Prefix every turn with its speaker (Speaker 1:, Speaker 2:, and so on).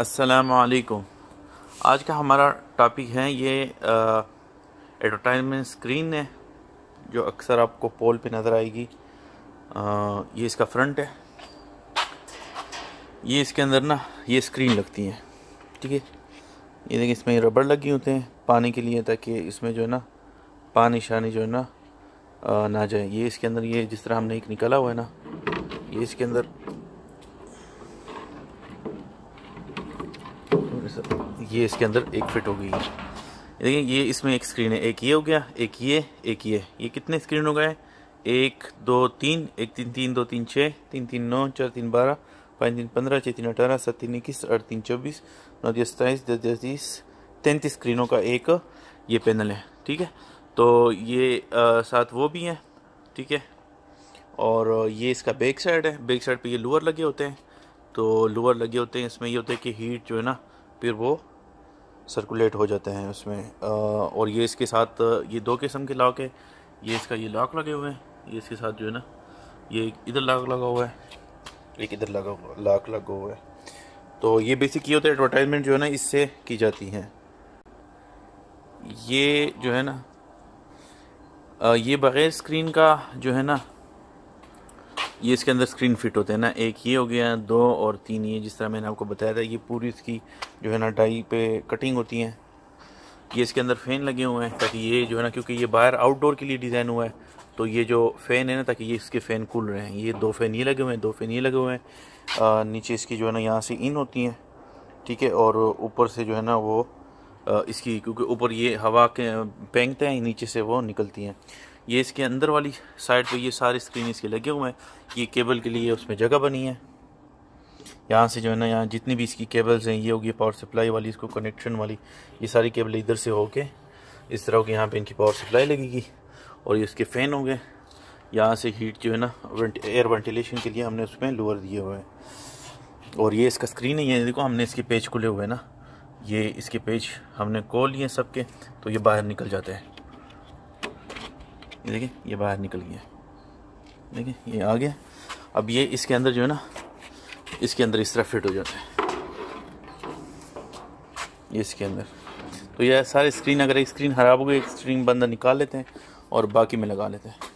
Speaker 1: असलकुम आज का हमारा टॉपिक है ये एडवर्टाइजमेंट स्क्रीन है जो अक्सर आपको पोल पे नज़र आएगी आ, ये इसका फ्रंट है ये इसके अंदर ना ये स्क्रीन लगती है ठीक है ये देखिए इसमें रबड़ लगी होते हैं पानी के लिए ताकि इसमें जो है ना पानी शानी जो है ना आ, ना जाए ये इसके अंदर ये जिस तरह हमने एक निकाला हुआ है ना ये इसके अंदर सर ये इसके अंदर एक फिट हो गई है देखिए ये इसमें एक स्क्रीन है एक ये हो गया एक ये एक ये ये कितने स्क्रीन हो गए एक दो तीन एक तीन तीन दो तीन छः तीन तीन नौ चार तीन बारह पाँच तीन पंद्रह छः तीन अठारह सात तीन इक्कीस आठ तीन चौबीस नौ दस सताईस दस दस तीस तैंतीस स्क्रीनों का एक ये पैनल है ठीक है तो ये साथ वो भी हैं ठीक है और ये इसका बैक साइड है बैक साइड पे ये लोअर लगे होते हैं तो लोअर लगे होते हैं इसमें ये होता है कि हीट जो है ना फिर वो सर्कुलेट हो जाते हैं उसमें और ये इसके साथ ये दो किस्म के लॉक है ये इसका ये लॉक लगे हुए हैं ये इसके साथ जो है ना ये इधर लॉक लगा हुआ है एक इधर लगा हुआ लॉक लगा हुआ है तो ये बेसिक ये होता है एडवर्टाइजमेंट जो है ना इससे की जाती है ये जो है ना ये बग़ैर स्क्रीन का जो है ना ये इसके अंदर स्क्रीन फिट होते हैं ना एक ये हो गया दो और तीन ये जिस तरह मैंने आपको बताया था ये पूरी इसकी जो है ना डाई पे कटिंग होती हैं ये इसके अंदर फ़ैन लगे हुए हैं ताकि ये जो है ना क्योंकि ये बाहर आउटडोर के लिए डिज़ाइन हुआ है तो ये जो फ़ैन है ना ताकि ये इसके फ़ैन कूल रहे हैं ये दो फ़ैन ये लगे हुए हैं दो फ़ैन ये लगे हुए हैं नीचे इसकी जो है ना यहाँ से इन होती हैं ठीक है और ऊपर से जो है ना वो इसकी क्योंकि ऊपर ये हवा के फेंकते हैं नीचे से वो निकलती हैं ये इसके अंदर वाली साइड पे ये सारे स्क्रीन इसके लगे हुए हैं ये केबल के लिए उसमें जगह बनी है यहाँ से जो है ना यहाँ जितनी भी इसकी केबल्स हैं ये होगी पावर सप्लाई वाली इसको कनेक्शन वाली ये सारी केबल इधर से होके इस तरह होगी यहाँ पे इनकी पावर सप्लाई लगेगी और ये इसके फ़ैन हो गए यहाँ से हीट जो है ना एयर वेंटिलेशन के लिए हमने उसमें लोअर दिए हुए हैं और ये इसका स्क्रीन है ये देखो हमने इसके पेज खुले हुए हैं ना ये इसके पेज हमने खोल लिए सबके तो ये बाहर निकल जाते हैं ये देखिए ये बाहर निकल गया देखिए ये आ गया अब ये इसके अंदर जो है ना इसके अंदर इस तरह फिट हो जाता है ये इसके अंदर तो यह सारे स्क्रीन अगर एक स्क्रीन ख़राब हो गई एक स्क्रीन बंदा निकाल लेते हैं और बाकी में लगा लेते हैं